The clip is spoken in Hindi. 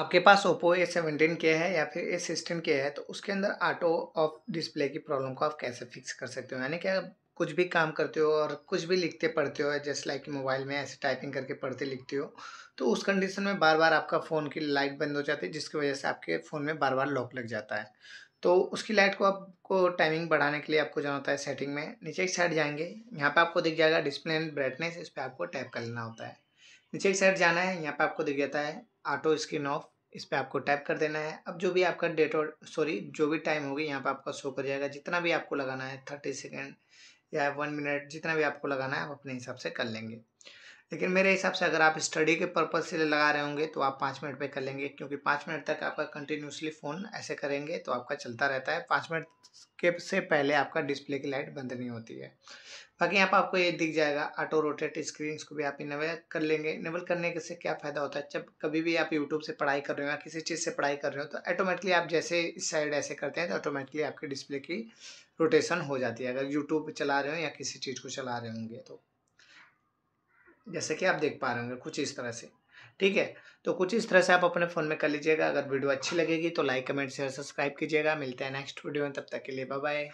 आपके पास ओप्पो ए सेवनटीन के है या फिर ए सिक्सटीन के है तो उसके अंदर ऑटो ऑफ डिस्प्ले की प्रॉब्लम को आप कैसे फिक्स कर सकते हो यानी कि आप कुछ भी काम करते हो और कुछ भी लिखते पढ़ते हो जस्ट लाइक मोबाइल में ऐसे टाइपिंग करके पढ़ते लिखते हो तो उस कंडीशन में बार बार आपका फ़ोन की लाइट बंद हो जाती है जिसकी वजह से आपके फ़ोन में बार बार लॉक लग जाता है तो उसकी लाइट को आपको टाइमिंग बढ़ाने के लिए आपको जाना होता है सेटिंग में नीचे एक साइड जाएंगे यहाँ पर आपको दिख जाएगा डिस्प्ले एंड ब्राइटनेस इस पर आपको टैप कर लेना होता है नीचे की साइड जाना है यहाँ पे आपको दिख जाता है ऑटो स्क्रीन ऑफ इस पर आपको टाइप कर देना है अब जो भी आपका डेट और सॉरी जो भी टाइम होगी यहाँ पे आपका शो कर जाएगा जितना भी आपको लगाना है थर्टी सेकेंड या वन मिनट जितना भी आपको लगाना है आप अपने हिसाब से कर लेंगे लेकिन मेरे हिसाब से अगर आप स्टडी के पर्पज़ से लगा रहे होंगे तो आप पाँच मिनट पे कर लेंगे क्योंकि पाँच मिनट तक आपका कंटिन्यूसली फ़ोन ऐसे करेंगे तो आपका चलता रहता है पाँच मिनट के से पहले आपका डिस्प्ले की लाइट बंद नहीं होती है बाकी यहाँ पर आपको ये दिख जाएगा ऑटो रोटेट स्क्रीन को भी आप इनेबल कर लेंगे इनेबल करने के से क्या फ़ायदा होता है जब कभी भी आप यूट्यूब से पढ़ाई कर रहे हो या किसी चीज़ से पढ़ाई कर रहे हो तो ऑटोमेटिकली आप जैसे इस साइड ऐसे करते हैं तो ऑटोमेटिकली आपके डिस्प्ले की रोटेशन हो जाती है अगर यूट्यूब चला रहे हो या किसी चीज़ को चला रहे होंगे तो जैसे कि आप देख पा रहे होंगे कुछ इस तरह से ठीक है तो कुछ इस तरह से आप अपने फ़ोन में कर लीजिएगा अगर वीडियो अच्छी लगेगी तो लाइक कमेंट शेयर सब्सक्राइब कीजिएगा मिलते हैं नेक्स्ट वीडियो में तब तक के लिए बाय